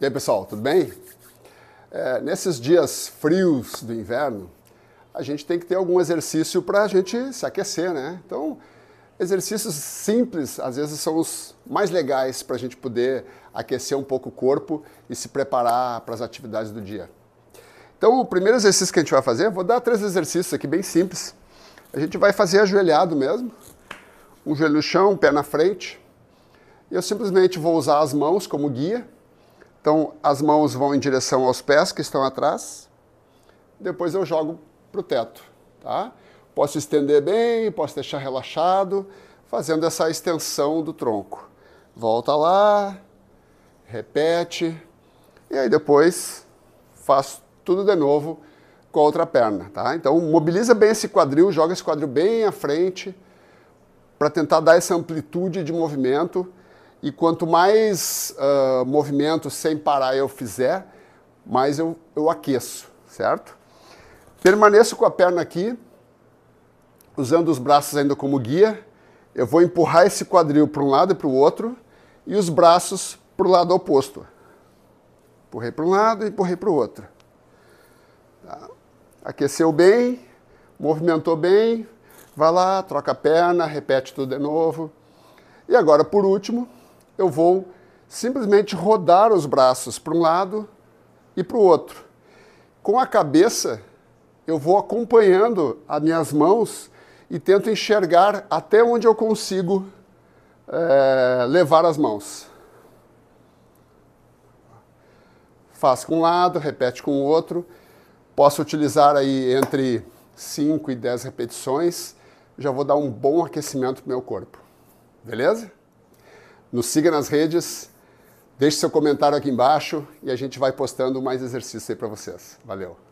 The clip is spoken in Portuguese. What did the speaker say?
E aí pessoal, tudo bem? É, nesses dias frios do inverno, a gente tem que ter algum exercício para a gente se aquecer, né? Então, exercícios simples às vezes são os mais legais para a gente poder aquecer um pouco o corpo e se preparar para as atividades do dia. Então, o primeiro exercício que a gente vai fazer, vou dar três exercícios aqui bem simples. A gente vai fazer ajoelhado mesmo, um joelho no chão, um pé na frente. Eu simplesmente vou usar as mãos como guia então, as mãos vão em direção aos pés que estão atrás. Depois eu jogo para o teto. Tá? Posso estender bem, posso deixar relaxado, fazendo essa extensão do tronco. Volta lá, repete. E aí depois faço tudo de novo com a outra perna. Tá? Então, mobiliza bem esse quadril, joga esse quadril bem à frente para tentar dar essa amplitude de movimento e quanto mais uh, movimento sem parar eu fizer, mais eu, eu aqueço, certo? Permaneço com a perna aqui, usando os braços ainda como guia. Eu vou empurrar esse quadril para um lado e para o outro, e os braços para o lado oposto. Empurrei para um lado e empurrei para o outro. Tá. Aqueceu bem, movimentou bem, vai lá, troca a perna, repete tudo de novo. E agora, por último, eu vou simplesmente rodar os braços para um lado e para o outro. Com a cabeça, eu vou acompanhando as minhas mãos e tento enxergar até onde eu consigo é, levar as mãos. Faz com um lado, repete com o outro. Posso utilizar aí entre 5 e 10 repetições. Já vou dar um bom aquecimento para o meu corpo. Beleza? Nos siga nas redes, deixe seu comentário aqui embaixo e a gente vai postando mais exercícios aí para vocês. Valeu!